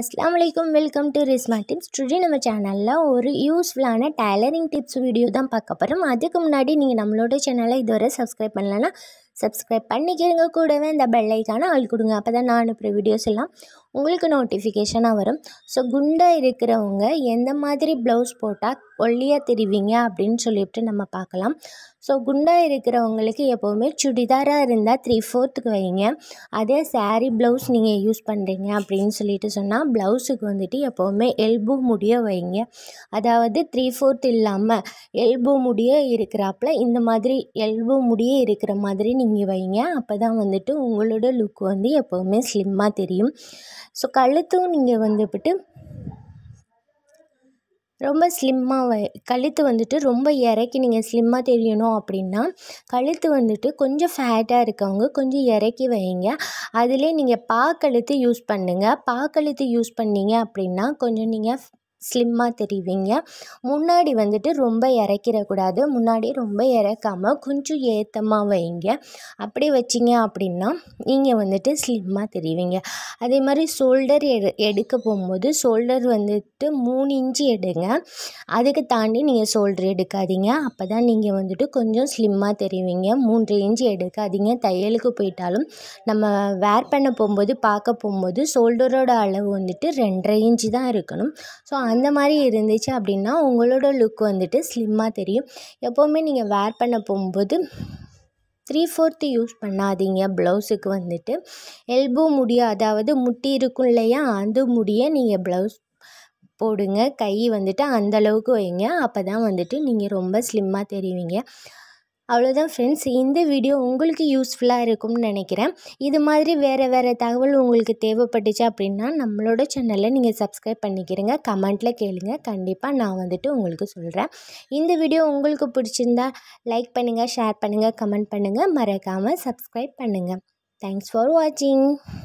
அஸ்லாம் welcome to Rizma tips today நம்ம சேனலில் ஒரு யூஸ்ஃபுல்லான டைலரிங் டிப்ஸ் வீடியோ தான் பார்க்க போகிறோம் அதுக்கு முன்னாடி நீங்கள் நம்மளோட சேனலை இதுவரை சப்ஸ்கிரைப் பண்ணலன்னா சப்ஸ்கிரைப் பண்ணிக்கிறங்க கூடவே இந்த பெல்லைக்கான ஆள் கொடுங்க அப்போ தான் நான் அனுப்புகிற வீடியோஸ் எல்லாம் உங்களுக்கு நோட்டிஃபிகேஷனாக வரும் ஸோ குண்டாக இருக்கிறவங்க எந்த மாதிரி ப்ளவுஸ் போட்டால் ஒல்லியாக தெரிவிங்க அப்படின்னு சொல்லிவிட்டு நம்ம பார்க்கலாம் ஸோ குண்டாக இருக்கிறவங்களுக்கு எப்போவுமே சுடிதாராக இருந்தால் த்ரீ ஃபோர்த்துக்கு வைங்க அதே சாரீ ப்ளவுஸ் நீங்கள் யூஸ் பண்ணுறீங்க அப்படின்னு சொல்லிட்டு சொன்னால் ப்ளவுஸுக்கு வந்துட்டு எப்போவுமே எல்போ முடிய வைங்க அதாவது த்ரீ ஃபோர்த் இல்லாமல் எல்போ முடிய இருக்கிறாப்புல இந்த மாதிரி எல்போ முடிய இருக்கிற மாதிரி நீங்கள் வைங்க அப்போ தான் வந்துட்டு உங்களோட லுக் வந்து எப்போவுமே ஸ்லிம்மாக தெரியும் ஸோ கழுத்தும் நீங்கள் வந்துவிட்டு ரொம்ப ஸ்லிம்மாக வை கழுத்து வந்துட்டு ரொம்ப இறக்கி நீங்கள் ஸ்லிம்மாக தெரியணும் அப்படின்னா கழுத்து வந்துட்டு கொஞ்சம் ஃபேட்டாக இருக்கவங்க கொஞ்சம் இறக்கி வைங்க அதிலே நீங்கள் பாக்கழுத்து யூஸ் பண்ணுங்கள் பாக்கழுத்து யூஸ் பண்ணிங்க அப்படின்னா கொஞ்சம் நீங்கள் ஸ்லிம்மாக தெரிவிங்க முன்னாடி வந்துட்டு ரொம்ப இறக்கிடக்கூடாது முன்னாடி ரொம்ப இறக்காமல் கொஞ்சம் ஏத்தமாக வைங்க அப்படி வச்சிங்க அப்படின்னா நீங்கள் வந்துட்டு ஸ்லிம்மாக தெரிவிங்க அதே மாதிரி ஷோல்டர் எடு எடுக்க போகும்போது ஷோல்டர் வந்துட்டு மூணு இன்ச்சு எடுங்க அதுக்கு தாண்டி நீங்கள் ஷோல்டர் எடுக்காதீங்க அப்போ தான் நீங்கள் வந்துட்டு கொஞ்சம் ஸ்லிம்மாக தெரிவிங்க மூன்று இன்ச்சு எடுக்காதீங்க தையலுக்கு போயிட்டாலும் நம்ம வேர் பண்ண போகும்போது பார்க்க போகும்போது ஷோல்டரோட அளவு வந்துட்டு ரெண்டரை இன்ச்சு தான் இருக்கணும் ஸோ அந்த மாதிரி இருந்துச்சு அப்படின்னா உங்களோட லுக் வந்துட்டு ஸ்லிம்மாக தெரியும் எப்போவுமே நீங்கள் வேர் பண்ண போகும்போது த்ரீ ஃபோர்த்து யூஸ் பண்ணாதீங்க ப்ளவுஸுக்கு வந்துட்டு எல்போ முடிய அதாவது முட்டி இருக்கும் இல்லையா அந்த முடிய நீங்கள் ப்ளவுஸ் போடுங்க கை வந்துட்டு அந்தளவுக்கு வைங்க அப்போ தான் வந்துட்டு நீங்கள் ரொம்ப ஸ்லிம்மாக தெரிவிங்க அவ்வளோதான் ஃப்ரெண்ட்ஸ் இந்த வீடியோ உங்களுக்கு யூஸ்ஃபுல்லாக இருக்கும்னு நினைக்கிறேன் இது மாதிரி வேறு வேறு தகவல் உங்களுக்கு தேவைப்பட்டுச்சு அப்படின்னா நம்மளோட சேனலில் நீங்கள் சப்ஸ்கிரைப் பண்ணிக்கிறங்க கமெண்ட்டில் கேளுங்க கண்டிப்பாக நான் வந்துட்டு உங்களுக்கு சொல்கிறேன் இந்த வீடியோ உங்களுக்கு பிடிச்சிருந்தா லைக் பண்ணுங்கள் ஷேர் பண்ணுங்கள் கமெண்ட் பண்ணுங்கள் மறக்காமல் சப்ஸ்கிரைப் பண்ணுங்கள் தேங்க்ஸ் ஃபார் வாட்சிங்